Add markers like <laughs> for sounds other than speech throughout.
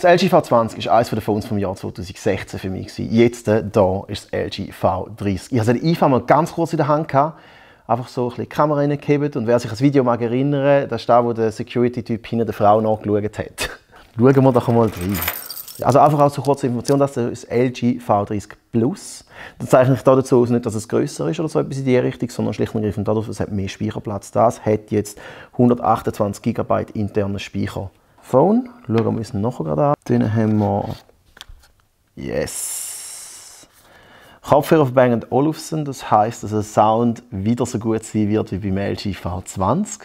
Das LG V20 war eines der Phones vom Jahr 2016 für mich. Jetzt hier äh, ist das LG V30. Ich hatte den IV mal ganz kurz in der Hand. Gehabt einfach so ein bisschen die Kamera reingehebt. Und wer sich an das Video mag erinnern das ist da, wo der Security-Typ hinter der Frau nachgeschaut hat. <laughs> Schauen wir doch mal rein. Also einfach auch so kurze Information, das ist LG V30 Plus. Das zeichne ich dazu aus, nicht, dass es größer ist oder so etwas in die Richtung, sondern schlicht und ergreifend dadurch, es hat mehr Speicherplatz. Das hat jetzt 128 GB internen Speicher. Phone. Schauen wir uns noch gerade an. Dann haben wir. Yes! Kopfhörer von Bang Olufsen. Das heisst, dass der Sound wieder so gut sein wird wie beim LG V20.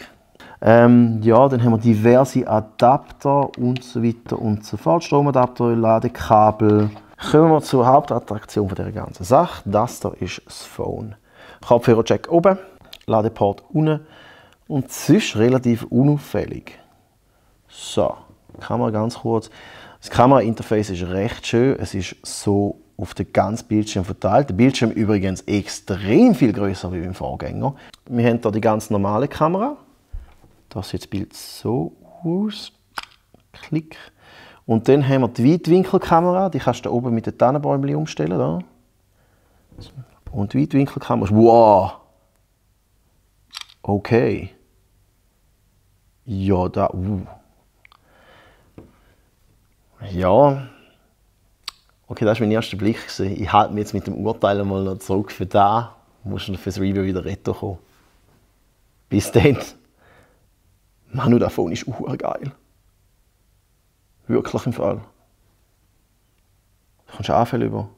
Ähm, ja, dann haben wir diverse Adapter und so weiter und so fort. Stromadapter, Ladekabel. Kommen wir zur Hauptattraktion von der ganzen Sache. Das hier ist das Phone. Kopfhörer-Check oben, Ladeport unten und sonst relativ unauffällig. So, Kamera ganz kurz. Das Kamerainterface ist recht schön. Es ist so auf den ganzen Bildschirm verteilt. Der Bildschirm übrigens extrem viel größer wie beim Vorgänger. Wir haben hier die ganz normale Kamera. Das sieht das Bild so aus. Klick. Und dann haben wir die Weitwinkelkamera. Die kannst du da oben mit den Tannenbäumen umstellen. Da. Und die Weitwinkelkamera. Wow! Okay. Ja, da. Uh. Ja. Okay, das war mein erster Blick. Gewesen. Ich halte mich jetzt mit dem Urteil mal noch zurück. Für da musst du fürs Review wieder retten Bis dann. Manu, das Phone ist geil. Wirklich im Fall. Du kommst viel über.